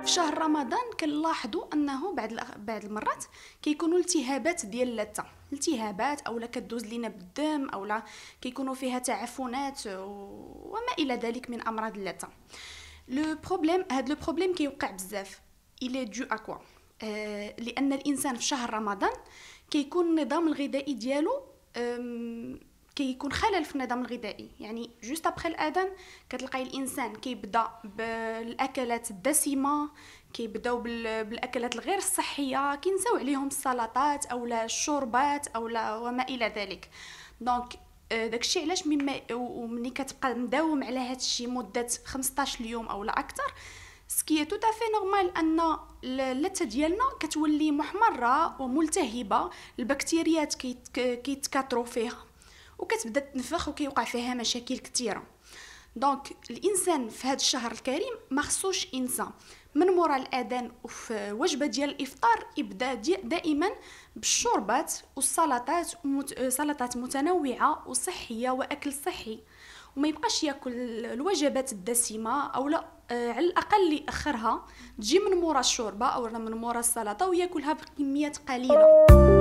في شهر رمضان كنلاحظوا انه بعد بعد المرات كيكونوا التهابات ديال اللثه التهابات اولا كدوز لينا بالدم اولا كيكونوا فيها تعفنات وما الى ذلك من امراض اللثه لو بروبليم هاد لو بروبليم كيوقع بزاف الى دو اكوا آه لان الانسان في شهر رمضان كيكون النظام الغذائي ديالو كيكون خلل في النظام الغذائي يعني جوست ابخي الاذان كتلقاي الانسان كيبدا بالاكلات الدسمه كيبداو بالاكلات الغير الصحيه كينساو عليهم السلطات او لا الشوربات او لا وما الى ذلك دونك آه، داكشي علاش مما ومني كتبقى مداوم على هذا الشيء مده 15 يوم او لا اكثر سكي تو تافي نورمال ان اللثه ديالنا كتولي محمره وملتهبه البكتيريات كيتكاثروا فيها وكتبدا تنفخ وكيوقع فيها مشاكل كثيره دونك الانسان في هذا الشهر الكريم ما خصوش ينسى من مورا الاذان وفي وجبه ديال الافطار يبدا دائما بالشوربات والسلطات سلطات متنوعه وصحيه واكل صحي وما يبقاش ياكل الوجبات الدسمه او لا آه، على الاقل ياخرها تجي من مورا الشوربه او من مورا السلطه وياكلها بكميات قليله